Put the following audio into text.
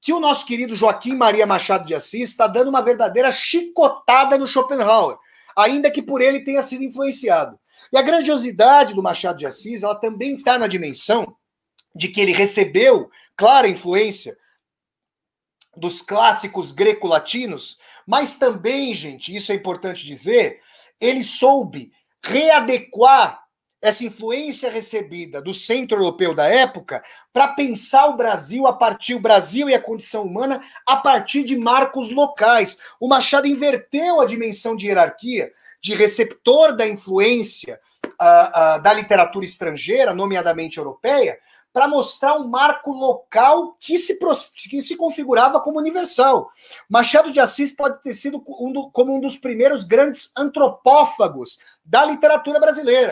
que o nosso querido Joaquim Maria Machado de Assis está dando uma verdadeira chicotada no Schopenhauer, ainda que por ele tenha sido influenciado. E a grandiosidade do Machado de Assis, ela também está na dimensão de que ele recebeu clara influência dos clássicos greco-latinos, mas também, gente, isso é importante dizer, ele soube readequar essa influência recebida do centro europeu da época para pensar o Brasil a partir do Brasil e a condição humana a partir de marcos locais. O Machado inverteu a dimensão de hierarquia de receptor da influência uh, uh, da literatura estrangeira, nomeadamente europeia, para mostrar um marco local que se, que se configurava como universal. Machado de Assis pode ter sido um do, como um dos primeiros grandes antropófagos da literatura brasileira.